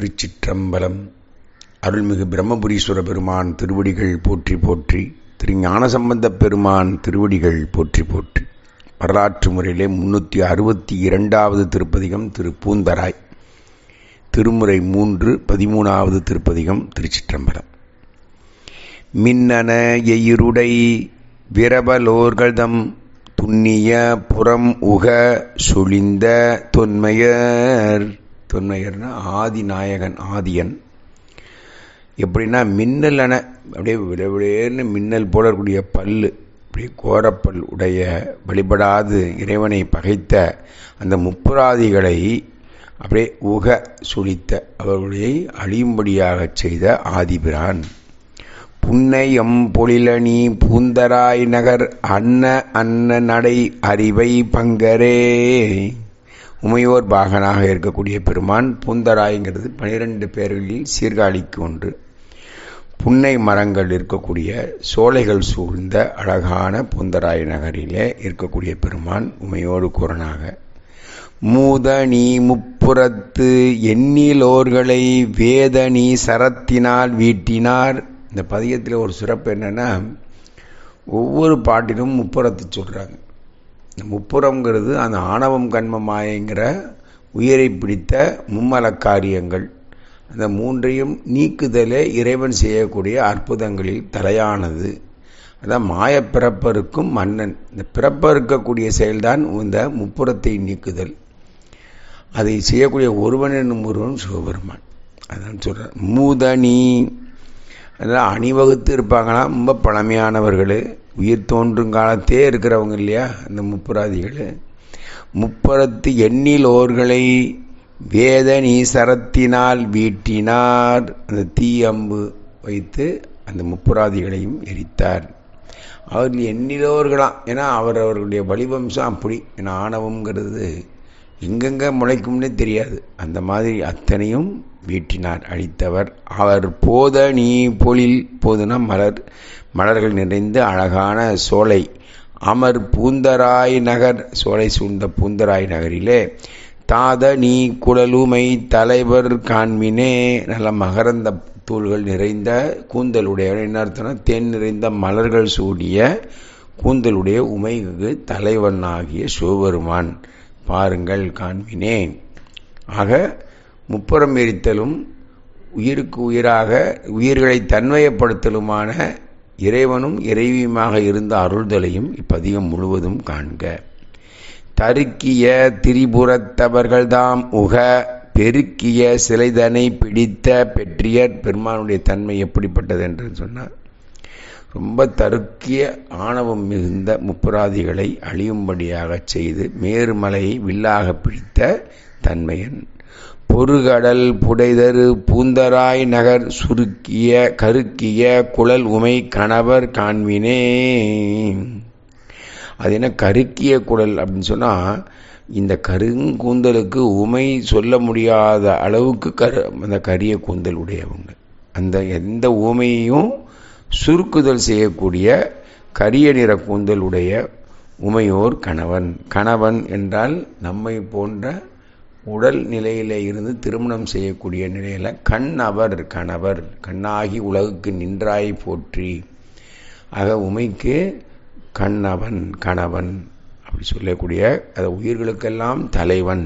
திருச்சிற்றம்பலம் அருள்மிகு பிரம்மபுரீஸ்வர பெருமான் திருவடிகள் போற்றி போற்றி திருஞான சம்பந்தப் பெருமான் திருவடிகள் போற்றி போற்றி வரலாற்று முறையிலே முன்னூற்றி அறுபத்தி இரண்டாவது திருப்பதிகம் திரு பூந்தராய் திருமுறை மூன்று பதிமூணாவது திருப்பதிகம் திருச்சிற்றம்பலம் மின்னன எயிருடை விரபலோர்கள்தம் துண்ணிய புறம் உக சுழிந்த தொன்மையர் தொன்மையர்னா ஆதிநாயகன் ஆதியன் எப்படின்னா மின்னல் என அப்படியே விளவிளேன்னு மின்னல் போல இருக்கக்கூடிய பல்லு இப்படி கோரப்பல் உடைய வழிபடாது இறைவனை பகைத்த அந்த முப்புராதிகளை அப்படியே உக சுழித்த அவர்களை அழியும்படியாக செய்த ஆதிபிரான் புன்னை எம்பொழிலணி பூந்தராய் நகர் அன்ன அன்ன நடை அறிவை பங்கரே உமையோர் பாகனாக இருக்கக்கூடிய பெருமான் பூந்தராய்ங்கிறது பனிரெண்டு பேர்களில் சீர்காழிக்கு ஒன்று புன்னை மரங்கள் இருக்கக்கூடிய சோலைகள் சூழ்ந்த அழகான பூந்தராய் நகரிலே இருக்கக்கூடிய பெருமான் உமையோடு குரணாக மூதணி முப்புறத்து எண்ணிலோர்களை நீ சரத்தினால் வீட்டினார் இந்த பதியத்தில் ஒரு சிறப்பு என்னென்னா ஒவ்வொரு பாட்டிலும் முப்புறத்து சொல்கிறாங்க இந்த முப்புறங்கிறது அந்த ஆணவம் கண்மமாயங்கிற உயிரை பிடித்த மும்மல காரியங்கள் அந்த மூன்றையும் நீக்குதலே இறைவன் செய்யக்கூடிய அற்புதங்களில் தலையானது அதான் மாய பிறப்பருக்கும் மன்னன் இந்த பிறப்ப இருக்கக்கூடிய செயல்தான் இந்த முப்புறத்தை நீக்குதல் அதை செய்யக்கூடிய ஒருவன் என்னும் ஒருவன் சிவபெருமான் அதான் சொல்கிறார் மூதனி அதெல்லாம் அணிவகுத்து இருப்பாங்களாம் ரொம்ப பழமையானவர்கள் உயிர் தோன்றும் காலத்தே இருக்கிறவங்க இல்லையா இந்த முப்புராதிகள் முப்பரத்து எண்ணில் ஓர்களை வேத நீசரத்தினால் வீட்டினார் அந்த தீ அம்பு வைத்து அந்த முப்புராதிகளையும் எரித்தார் அவர் எண்ணிலோர்களாம் ஏன்னா அவர் அவர்களுடைய வழிவம்சம் அப்படி ஏன்னா ஆணவம்ங்கிறது எங்கெங்கே முளைக்கும்னே தெரியாது அந்த மாதிரி அத்தனையும் வீட்டினார் அழித்தவர் அவர் போத நீ பொழில் போதுனா மலர் மலர்கள் நிறைந்த அழகான சோலை அமர் பூந்தராய் நகர் சோலை சூழ்ந்த பூந்தராய் நகரிலே தாத நீ குழலுமை தலைவர் காண்மினே நல்ல மகரந்த தூள்கள் நிறைந்த கூந்தலுடைய என்ன அர்த்தம்னா தென் நிறைந்த மலர்கள் சூடிய கூந்தலுடைய உமைக்கு தலைவனாகிய சிவபெருமான் பாருங்கள் காண்பினேன் ஆக முப்புறம் எரித்தலும் உயிருக்கு உயிராக உயிர்களை தன்மையப்படுத்தலுமான இறைவனும் இறைவியுமாக இருந்த அருள்தலையும் இப்பதிகம் முழுவதும் காண்க தருக்கிய திரிபுரத்தவர்கள்தாம் உக பெருக்கிய சிலைதனை பிடித்த பெற்றியர் பெருமானுடைய தன்மை எப்படிப்பட்டது என்று சொன்னார் ரொம்ப தருக்கிய ஆணவம் மிகுந்த முப்புராதிகளை அழியும்படியாக செய்து மேருமலையை வில்லாக பிடித்த தன்மையன் பொறுகடல் புடைதரு பூந்தராய் நகர் சுருக்கிய கருக்கிய குழல் உமை கணவர் காண்மினே அது என்ன கருக்கிய குழல் அப்படின்னு சொன்னால் இந்த கருங்கூந்தலுக்கு உமை சொல்ல முடியாத அளவுக்கு கரு அந்த கரிய கூந்தல் உடையவங்க அந்த எந்த உமையையும் சுருக்குதல் செய்யக்கூடிய கரிய நிற கூந்தல் உடைய உமையோர் கணவன் கணவன் என்றால் நம்மை போன்ற உடல் நிலையில இருந்து திருமணம் செய்யக்கூடிய நிலையில் கண் அவர் கணவர் கண்ணாகி உலகுக்கு நின்றாய் போற்றி ஆக உமைக்கு கண்ணவன் கணவன் அப்படி சொல்லக்கூடிய அது உயிர்களுக்கெல்லாம் தலைவன்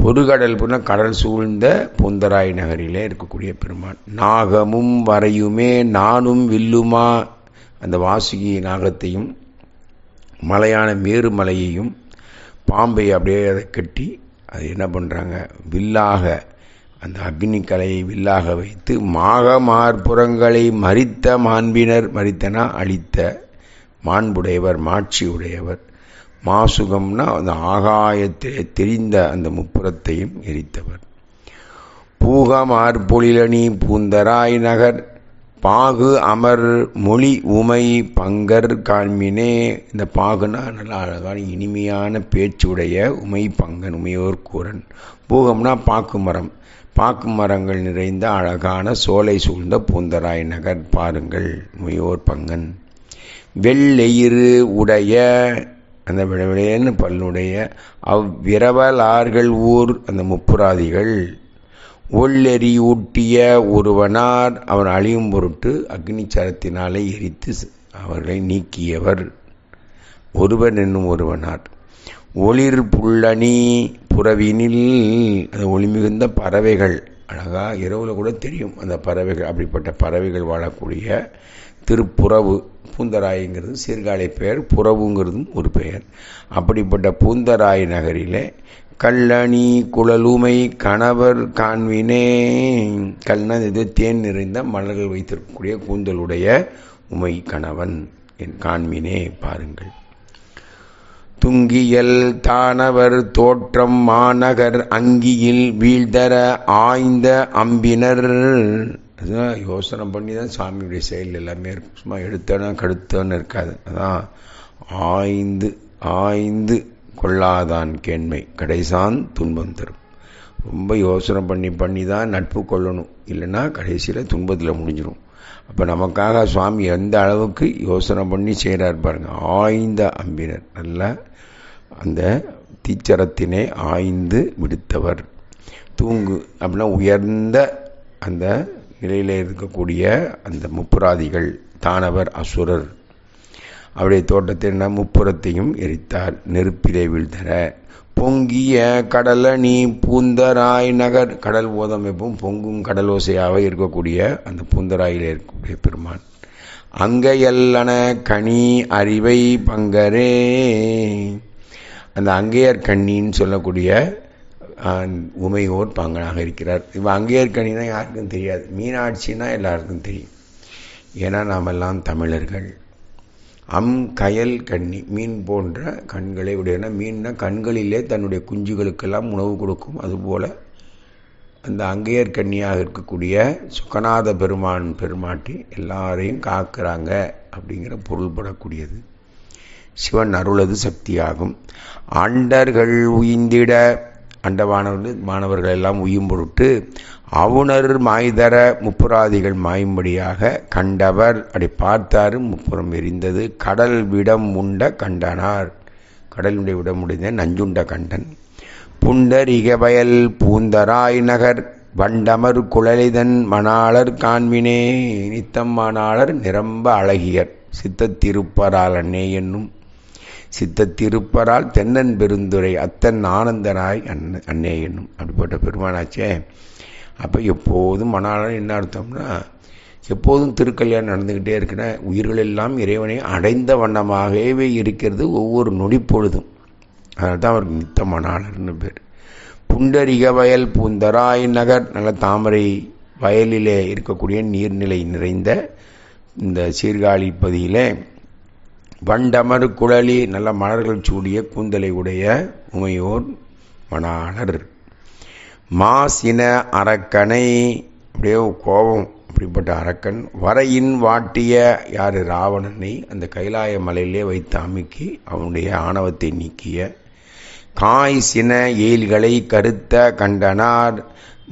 பொதுகடல் புன கடல் சூழ்ந்த பொந்தராய் நகரிலே இருக்கக்கூடிய பெருமான் நாகமும் வரையுமே நானும் வில்லுமா அந்த வாசுகி நாகத்தையும் மலையான மேருமலையையும் பாம்பை அப்படியே அதை கட்டி அது என்ன பண்ணுறாங்க வில்லாக அந்த அக்னி கலையை வில்லாக வைத்து மாக மார்புறங்களை மறித்த மாண்பினர் மறித்தனா அழித்த மாண்புடையவர் மாட்சி உடையவர் மாசுகம்னா அந்த ஆகாயத்திலே தெரிந்த அந்த முப்புறத்தையும் எரித்தவர் பூக மார்பொழிலணி பூந்தராய் நகர் பாகு அமர் மொழி உமை பங்கர் காண்மினே இந்த பாகுனா நல்லா அழகான இனிமையான பேச்சுடைய உமை பங்கன் உமையோர் கூறன் பூகம்னா பாக்கு மரம் பாக்கு மரங்கள் நிறைந்த அழகான சோலை சூழ்ந்த பூந்தராய் நகர் பாருங்கள் உமையோர் பங்கன் வெள்ளெயிறு உடைய அந்த விளவிளையன்னு பல்லுடைய அவ்விரவலார்கள் ஊர் அந்த முப்புராதிகள் ஒல்லெறி ஊட்டிய ஒருவனார் அவர் அழியும் பொருட்டு அக்னி சரத்தினாலே எரித்து அவர்களை நீக்கியவர் ஒருவன் என்னும் ஒருவனார் ஒளிர் புள்ளணி புறவினில் அந்த ஒளி மிகுந்த பறவைகள் அழகாக இரவில் கூட தெரியும் அந்த பறவைகள் அப்படிப்பட்ட பறவைகள் வாழக்கூடிய திருப்புறவு பூந்தராயங்கிறது சீர்காழி பெயர் புறவுங்கிறதும் ஒரு பெயர் அப்படிப்பட்ட பூந்தராய் நகரிலே கல்லணி குழலுமை கணவர் காண்வினே கல்னா இது தேன் நிறைந்த மலர்கள் வைத்திருக்கக்கூடிய கூந்தலுடைய உமை கணவன் என் காண்வினே பாருங்கள் துங்கியல் தானவர் தோற்றம் மாநகர் அங்கியில் வீழ்தர ஆய்ந்த அம்பினர் அதுதான் யோசனை பண்ணி தான் சாமியுடைய செயல் எல்லாமே இருக்கும் சும்மா எடுத்தோன்னா கடுத்தோன்னு இருக்காது அதான் ஆய்ந்து ஆய்ந்து கொள்ளாதான் கேண்மை கடைசான் துன்பம் தரும் ரொம்ப யோசனை பண்ணி பண்ணி தான் நட்பு கொள்ளணும் இல்லைன்னா கடைசியில் துன்பத்தில் முடிஞ்சிடும் அப்போ நமக்காக சுவாமி எந்த அளவுக்கு யோசனை பண்ணி செய்கிறார் பாருங்கள் ஆய்ந்த அம்பினர் நல்லா அந்த தீச்சரத்தினை ஆய்ந்து விடுத்தவர் தூங்கு அப்படின்னா உயர்ந்த அந்த நிலையில் இருக்கக்கூடிய அந்த முப்புராதிகள் தானவர் அசுரர் அவருடைய தோட்டத்தின் முப்புறத்தையும் எரித்தார் நெருப்பிலே வீழ்த்தர பொங்கிய கடலணி பூந்தராய் நகர் கடல் ஓதம் எப்பவும் பொங்கும் கடல் ஓசையாக இருக்கக்கூடிய அந்த பூந்தராயில் இருக்கக்கூடிய பெருமான் அங்கையல்லன கனி அறிவை பங்கரே அந்த அங்கையர் கண்ணின்னு சொல்லக்கூடிய உமையோர் பங்கனாக இருக்கிறார் இப்போ அங்கையர் கண்ணினா யாருக்கும் தெரியாது மீனாட்சினா எல்லாருக்கும் தெரியும் ஏன்னா நாமெல்லாம் தமிழர்கள் அம் கயல் கண்ணி மீன் போன்ற கண்களை உடையன மீன்னா கண்களிலே தன்னுடைய குஞ்சுகளுக்கெல்லாம் உணவு கொடுக்கும் அதுபோல் அந்த அங்கேயர் கண்ணியாக இருக்கக்கூடிய சுகநாத பெருமான் பெருமாட்டி எல்லாரையும் காக்கிறாங்க அப்படிங்கிற பொருள்படக்கூடியது சிவன் அருளது சக்தியாகும் ஆண்டர்கள் உயிந்திட அண்டவானவர்கள் மாணவர்கள் எல்லாம் உயும் பொருட்டு அவுணர் மாய்தர முப்புராதிகள் மாயும்படியாக கண்டவர் அப்படி பார்த்தாரு முப்புறம் எரிந்தது கடல் விடம் உண்ட கண்டனார் கடலுடைய விட முடிந்த நஞ்சுண்ட கண்டன் புண்டர் இகவயல் பூந்தராய் நகர் வண்டமர் குழலிதன் மணாளர் காண்மினே நித்தம் மணாளர் நிரம்ப அழகியர் சித்த திருப்பராளனே என்னும் சித்த திருப்பரால் தென்னன் பெருந்துரை அத்தன் ஆனந்தனாய் அன் அன்னே என்னும் அப்படிப்பட்ட பெருமானாச்சே அப்போ எப்போதும் மனாளன் என்ன அர்த்தம்னா எப்போதும் திருக்கல்யாணம் நடந்துக்கிட்டே இருக்கிற உயிர்களெல்லாம் இறைவனை அடைந்த வண்ணமாகவே இருக்கிறது ஒவ்வொரு நொடி பொழுதும் அதனால தான் அவருக்கு நித்த மணாளர்னு பேர் புண்டரிக வயல் பூந்தராய் நகர் நல்ல தாமரை வயலிலே இருக்கக்கூடிய நீர்நிலை நிறைந்த இந்த சீர்காழி பதியில் வண்டமறு குழலி நல்ல மலர்கள் சூடிய கூந்தலை உடைய உமையோர் மணாளர் மாசின அரக்கனை அப்படியே கோபம் அப்படிப்பட்ட அரக்கன் வரையின் வாட்டிய யார் ராவணனை அந்த கைலாய மலையிலே வைத்து அமைக்கி அவனுடைய ஆணவத்தை நீக்கிய காய் சின எயில்களை கருத்த கண்டனார்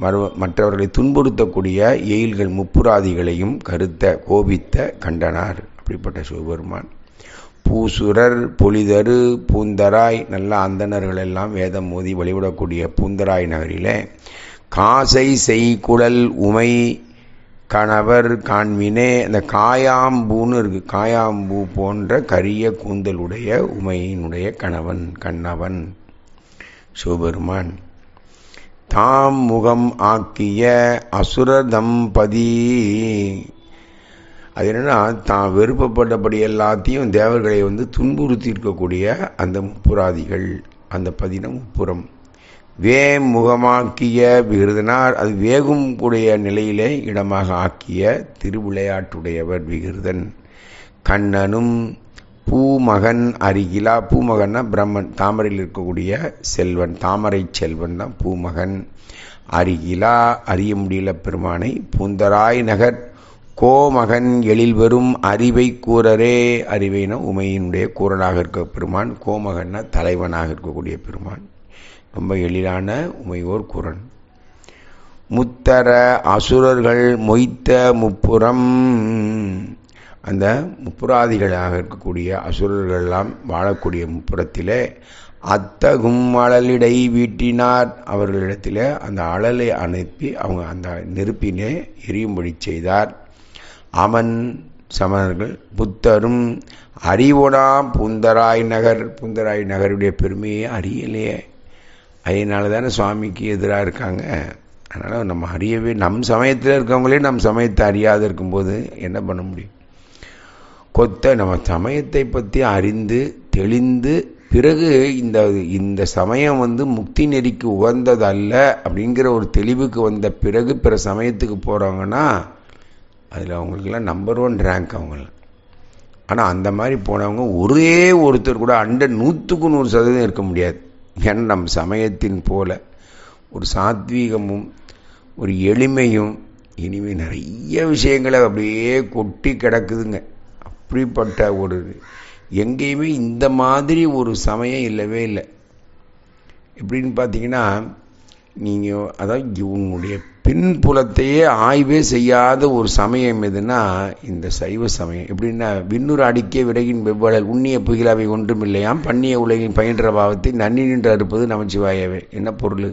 மறு மற்றவர்களை துன்புறுத்தக்கூடிய எயில்கள் முப்புராதிகளையும் கருத்த கோபித்த கண்டனார் அப்படிப்பட்ட சிவபெருமான் பூசுரர் புலிதரு பூந்தராய் நல்ல அந்தணர்கள் எல்லாம் வேதம் மோதி வழிபடக்கூடிய பூந்தராய் நகரில காசை செய்குழல் உமை கணவர் காண்மினே அந்த காயாம்பூன்னு இருக்கு காயாம்பூ போன்ற கரிய கூந்தலுடைய உமையினுடைய கணவன் கண்ணவன் சிவபெருமான் தாம் முகம் ஆக்கிய அசுர தம்பதி அது என்னென்னா தான் விருப்பப்பட்டபடி எல்லாத்தையும் தேவர்களை வந்து துன்புறுத்தி இருக்கக்கூடிய அந்த முப்புராதிகள் அந்த பதினம் முப்புறம் வே முகமாக்கிய விகிருதனார் அது வேகும் கூடிய நிலையிலே இடமாக ஆக்கிய திருவிளையாட்டுடையவர் விகிருதன் கண்ணனும் பூமகன் அருகிலா பூமகன்னா பிரம்மன் தாமரையில் இருக்கக்கூடிய செல்வன் தாமரை செல்வன் தான் பூமகன் அருகிலா அறிய முடியல பெருமானை பூந்தராய் நகர் கோமகன் எழில்வரும் அறிவை கூறரே அறிவைனா உமையினுடைய கூறலாக இருக்க பெருமான் கோமகன்னா தலைவனாக இருக்கக்கூடிய பெருமான் ரொம்ப எழிலான உமையோர் குரன் முத்தர அசுரர்கள் மொய்த்த முப்புறம் அந்த முப்புராதிகளாக இருக்கக்கூடிய அசுரர்கள்லாம் வாழக்கூடிய முப்புறத்தில் அத்தகும் அழலிடை வீட்டினார் அவர்களிடத்தில் அந்த அழலை அனுப்பி அவங்க அந்த நெருப்பினை எரியும்படி செய்தார் அமன் சமணர்கள் புத்தரும் அறிவுடாம் புந்தராய் நகர் புந்தராய் நகருடைய பெருமையை அறியலையே அதனால தானே சுவாமிக்கு எதிராக இருக்காங்க அதனால் நம்ம அறியவே நம் சமயத்தில் இருக்கவங்களே நம் சமயத்தை அறியாது இருக்கும்போது என்ன பண்ண முடியும் கொத்த நம்ம சமயத்தை பற்றி அறிந்து தெளிந்து பிறகு இந்த இந்த சமயம் வந்து முக்தி நெறிக்கு உகந்ததல்ல அப்படிங்கிற ஒரு தெளிவுக்கு வந்த பிறகு பிற சமயத்துக்கு போகிறாங்கன்னா அதில் அவங்களுக்கெல்லாம் நம்பர் ஒன் ரேங்க் அவங்களாம் ஆனால் அந்த மாதிரி போனவங்க ஒரே ஒருத்தர் கூட அண்டர் நூற்றுக்கு நூறு சதவீதம் இருக்க முடியாது ஏன்னா நம் சமயத்தின் போல ஒரு சாத்வீகமும் ஒரு எளிமையும் இனிமேல் நிறைய விஷயங்களை அப்படியே கொட்டி கிடக்குதுங்க அப்படிப்பட்ட ஒரு எங்கேயுமே இந்த மாதிரி ஒரு சமயம் இல்லவே இல்லை எப்படின்னு பார்த்தீங்கன்னா நீங்கள் அதான் உங்களுடைய பின்புலத்தையே ஆய்வே செய்யாத ஒரு சமயம் எதுனா இந்த சைவ சமயம் எப்படின்னா விண்ணுறு அடிக்கே விடகின் வெவ்வாளல் உண்ணிய புகிலாவை ஒன்றும் இல்லையாம் பண்ணிய உலகின் பயின்ற பாவத்தை நன்னி நின்று அறுப்பது நமச்சிவாயவே என்ன பொருள்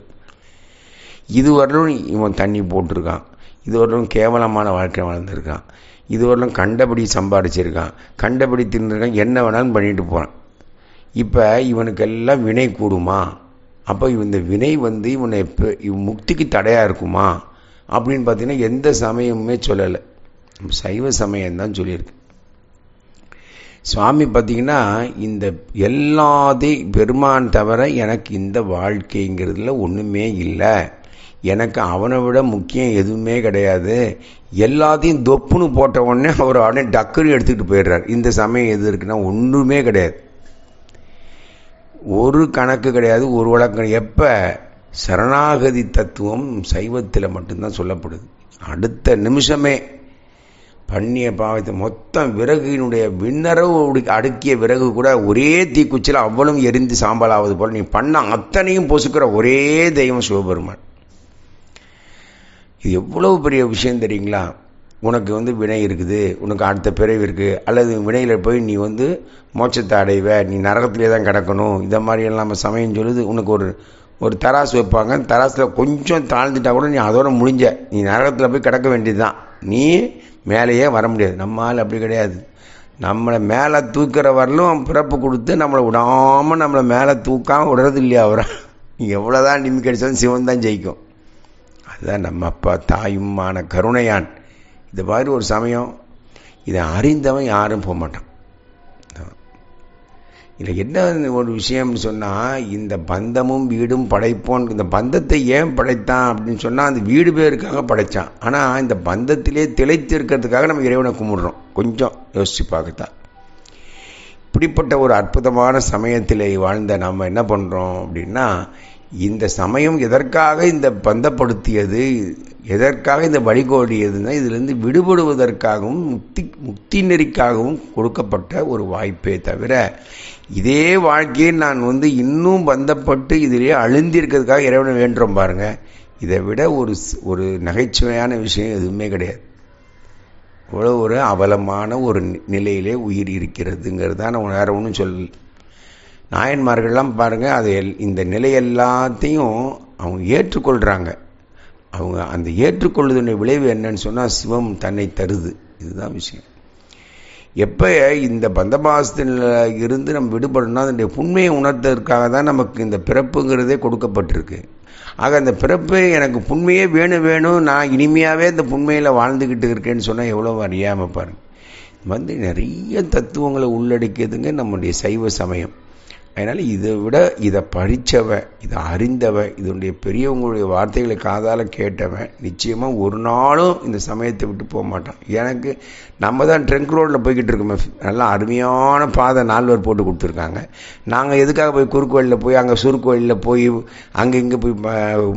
இதுவரையிலும் இவன் தண்ணி போட்டிருக்கான் இதுவரையிலும் கேவலமான வாழ்க்கை வாழ்ந்திருக்கான் இதுவரையிலும் கண்டபடி சம்பாதிச்சிருக்கான் கண்டபடி தின்னுருக்கான் என்ன வேணாலும் பண்ணிட்டு போகிறான் இப்போ இவனுக்கெல்லாம் வினை கூடுமா அப்போ இந்த வினை வந்து இவனை முக்திக்கு தடையாக இருக்குமா அப்படின்னு பார்த்தீங்கன்னா எந்த சமயமுமே சொல்லலை சைவ சமயம் தான் சொல்லியிருக்கு சுவாமி பார்த்தீங்கன்னா இந்த எல்லாத்தையும் பெருமான் தவிர எனக்கு இந்த வாழ்க்கைங்கிறதுல ஒன்றுமே இல்லை எனக்கு அவனை விட முக்கியம் எதுவுமே கிடையாது எல்லாத்தையும் தொப்புன்னு போட்ட உடனே அவர் உடனே டக்குன்னு எடுத்துக்கிட்டு போயிடுறார் இந்த சமயம் எது இருக்குன்னா ஒன்றுமே கிடையாது ஒரு கணக்கு கிடையாது ஒரு வழக்கம் எப்போ சரணாகதி தத்துவம் சைவத்தில் மட்டும்தான் சொல்லப்படுது அடுத்த நிமிஷமே பண்ணிய பாவத்தை மொத்தம் விறகுனுடைய விண்ணரவு அடுக்கிய விறகு கூட ஒரே தீக்குச்சியில் அவ்வளவு எரிந்து சாம்பல் ஆவது போல் நீ பண்ண அத்தனையும் பொசுக்கிற ஒரே தெய்வம் சிவபெருமான் இது எவ்வளவு பெரிய விஷயம் தெரியுங்களா உனக்கு வந்து வினை இருக்குது உனக்கு அடுத்த பிறவி இருக்குது அல்லது வினையில் போய் நீ வந்து மோட்சத்தை அடைவ நீ நரகத்திலே தான் கிடக்கணும் இந்த மாதிரியெல்லாம் நம்ம சமயம் சொல்லுது உனக்கு ஒரு ஒரு தராசு வைப்பாங்க தராசில் கொஞ்சம் தாழ்ந்துட்டால் கூட நீ அதோட முடிஞ்ச நீ நரகத்தில் போய் கிடக்க வேண்டியது தான் நீ மேலேயே வர முடியாது நம்மால் அப்படி கிடையாது நம்மளை மேலே தூக்கிற வரலும் பிறப்பு கொடுத்து நம்மளை விடாமல் நம்மளை மேலே தூக்காமல் விடுறது இல்லையா அவரை எவ்வளோதான் நிமிக்கடிச்சாலும் கிடைச்சாலும் சிவன் தான் ஜெயிக்கும் அதுதான் நம்ம அப்பா தாயுமான கருணையான் இந்த மாதிரி ஒரு சமயம் இதை அறிந்தவன் யாரும் போக மாட்டான் இதில் என்ன ஒரு விஷயம்னு சொன்னால் இந்த பந்தமும் வீடும் படைப்போம் இந்த பந்தத்தை ஏன் படைத்தான் அப்படின்னு சொன்னால் அந்த வீடு பேருக்காக படைத்தான் ஆனால் இந்த பந்தத்திலே திளைத்து இருக்கிறதுக்காக நம்ம இறைவனை கும்பிடுறோம் கொஞ்சம் யோசித்து பார்க்கத்தான் இப்படிப்பட்ட ஒரு அற்புதமான சமயத்தில் வாழ்ந்த நம்ம என்ன பண்ணுறோம் அப்படின்னா இந்த சமயம் எதற்காக இந்த பந்தப்படுத்தியது எதற்காக இந்த வழிகோடியதுன்னா இதிலிருந்து விடுபடுவதற்காகவும் முக்தி முக்தி நெறிக்காகவும் கொடுக்கப்பட்ட ஒரு வாய்ப்பே தவிர இதே வாழ்க்கையை நான் வந்து இன்னும் பந்தப்பட்டு இதிலேயே அழுந்திருக்கிறதுக்காக இறைவனை வேண்டும் பாருங்க இதை விட ஒரு ஒரு நகைச்சுவையான விஷயம் எதுவுமே கிடையாது இவ்வளோ ஒரு அவலமான ஒரு நிலையிலே உயிர் இருக்கிறதுங்கிறது தான் நான் வேறு ஒன்றும் சொல்லலை நாயன்மார்கள்லாம் பாருங்கள் அது எல் இந்த நிலை எல்லாத்தையும் அவங்க ஏற்றுக்கொள்கிறாங்க அவங்க அந்த ஏற்றுக்கொள்ளுதுடைய விளைவு என்னன்னு சொன்னால் சிவம் தன்னை தருது இதுதான் விஷயம் எப்போ இந்த பந்தபாசத்தில் இருந்து நம்ம விடுபடணும்னா அதனுடைய உண்மையை உணர்த்ததற்காக தான் நமக்கு இந்த பிறப்புங்கிறதே கொடுக்கப்பட்டிருக்கு ஆக அந்த பிறப்பு எனக்கு புண்மையே வேணும் வேணும் நான் இனிமையாகவே இந்த புண்மையில் வாழ்ந்துக்கிட்டு இருக்கேன்னு சொன்னால் எவ்வளோ அறியாமல் பாருங்கள் வந்து நிறைய தத்துவங்களை உள்ளடக்கியதுங்க நம்முடைய சைவ சமயம் அதனால் இதை விட இதை படித்தவன் இதை அறிந்தவன் இதனுடைய பெரியவங்களுடைய வார்த்தைகளை காதால் கேட்டவன் நிச்சயமாக ஒரு நாளும் இந்த சமயத்தை விட்டு போக மாட்டான் எனக்கு நம்ம தான் ட்ரெங்க் ரோட்டில் போய்கிட்டு இருக்கோம் நல்லா அருமையான பாதை நால்வர் போட்டு கொடுத்துருக்காங்க நாங்கள் எதுக்காக போய் குறுக்கோயிலில் போய் அங்கே சுருக்கு போய் அங்கே இங்கே போய்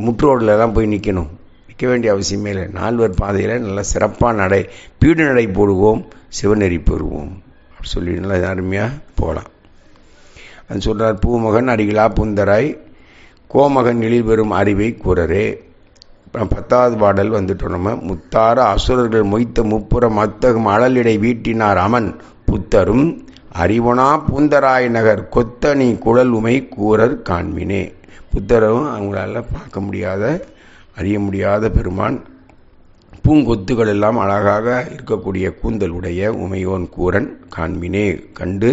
முற்றோடில்லாம் போய் நிற்கணும் நிற்க வேண்டிய அவசியமே இல்லை நால்வர் பாதையில் நல்லா சிறப்பாக நடை பீடு நடை போடுவோம் சிவநெறி பெறுவோம் சொல்லி நல்லா அருமையாக போகலாம் அது சொல்கிறார் பூமகன் அடிகளா புந்தராய் கோமகன் எழில் பெறும் அறிவை கூறரே பத்தாவது பாடல் வந்துட்டோம் நம்ம முத்தார அசுரர்கள் மொய்த்த முப்புறம் அத்தகும் அழலிடை வீட்டினார் அமன் புத்தரும் அறிவனா பூந்தராய் நகர் கொத்தனி குழல் உமை கூறர் காண்மினே புத்தரும் அவங்களால பார்க்க முடியாத அறிய முடியாத பெருமான் பூங்கொத்துகள் எல்லாம் அழகாக இருக்கக்கூடிய கூந்தல் உடைய உமையோன் கூரன் காண்மினே கண்டு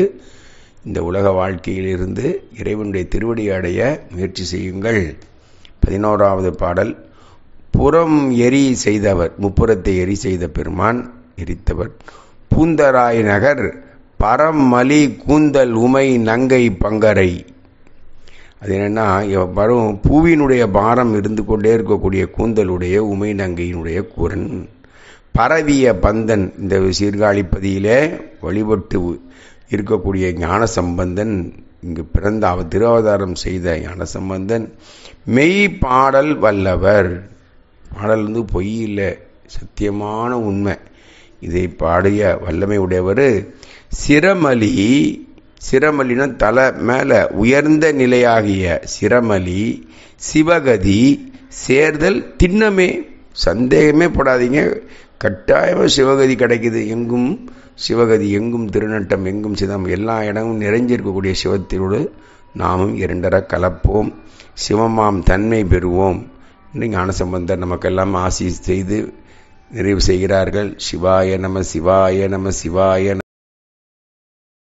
இந்த உலக வாழ்க்கையிலிருந்து இறைவனுடைய திருவடி அடைய முயற்சி செய்யுங்கள் பதினோராவது பாடல் புறம் எரி செய்தவர் முப்புறத்தை எரி செய்த பெருமான் எரித்தவர் பூந்தராய் நகர் பரம் மலி கூந்தல் உமை நங்கை பங்கரை அது என்னென்னா வரும் பூவினுடைய பாரம் இருந்து கொண்டே இருக்கக்கூடிய கூந்தலுடைய உமை நங்கையினுடைய குரன் பரவிய பந்தன் இந்த சீர்காழிப்பதியிலே வழிபட்டு இருக்கக்கூடிய ஞான சம்பந்தன் இங்கு பிறந்த அவ திருவதாரம் செய்த ஞான சம்பந்தன் மெய் பாடல் வல்லவர் பாடல் வந்து பொய் இல்லை சத்தியமான உண்மை இதை பாடிய வல்லமை உடையவர் சிரமலி சிரமலின்னா தலை மேலே உயர்ந்த நிலையாகிய சிரமலி சிவகதி சேர்தல் திண்ணமே சந்தேகமே படாதீங்க கட்டாயமாக சிவகதி கிடைக்குது எங்கும் சிவகதி எங்கும் திருநட்டம் எங்கும் சிதம் எல்லா இடமும் நிறைஞ்சிருக்கக்கூடிய சிவத்தினோடு நாமும் இரண்டர கலப்போம் சிவமாம் தன்மை பெறுவோம் என்று ஞானசம்பந்தர் நமக்கெல்லாம் ஆசி செய்து நிறைவு செய்கிறார்கள் சிவாய நம சிவாய நம சிவாய